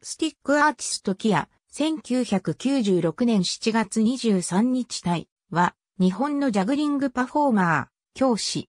スティックアーティストキア、1996年7月23日体は、日本のジャグリングパフォーマー、教師。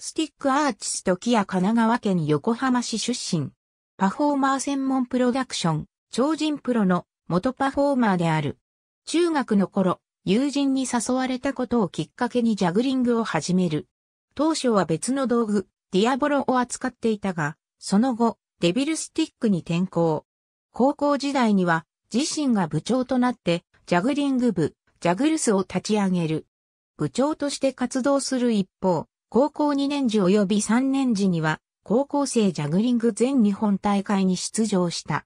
スティックアーティストキア神奈川県横浜市出身。パフォーマー専門プロダクション、超人プロの元パフォーマーである。中学の頃、友人に誘われたことをきっかけにジャグリングを始める。当初は別の道具、ディアボロを扱っていたが、その後、デビルスティックに転向。高校時代には自身が部長となってジャグリング部、ジャグルスを立ち上げる。部長として活動する一方、高校2年時及び3年時には高校生ジャグリング全日本大会に出場した。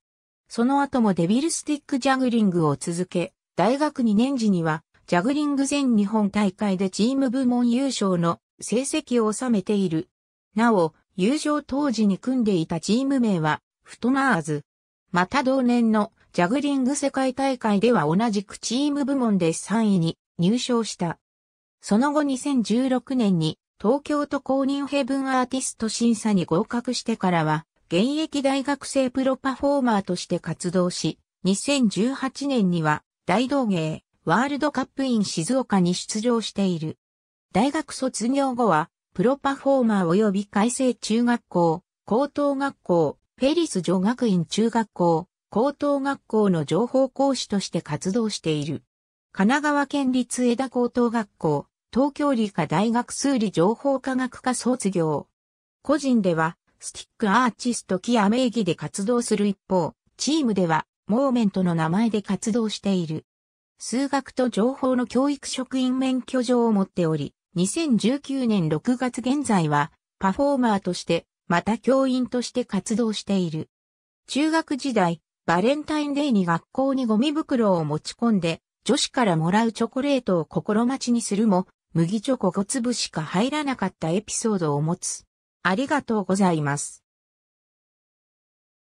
その後もデビルスティックジャグリングを続け、大学2年時にはジャグリング全日本大会でチーム部門優勝の成績を収めている。なお、友情当時に組んでいたチーム名は、フトナーズ。また同年のジャグリング世界大会では同じくチーム部門で3位に入賞した。その後2016年に東京都公認ヘブンアーティスト審査に合格してからは、現役大学生プロパフォーマーとして活動し、2018年には大道芸ワールドカップイン静岡に出場している。大学卒業後はプロパフォーマー及び改正中学校、高等学校、フェリス女学院中学校、高等学校の情報講師として活動している。神奈川県立枝高等学校、東京理科大学数理情報科学科卒業。個人では、スティックアーティストキア名義で活動する一方、チームでは、モーメントの名前で活動している。数学と情報の教育職員免許状を持っており、2019年6月現在は、パフォーマーとして、また教員として活動している。中学時代、バレンタインデーに学校にゴミ袋を持ち込んで、女子からもらうチョコレートを心待ちにするも、麦チョコ5粒しか入らなかったエピソードを持つ。ありがとうございます。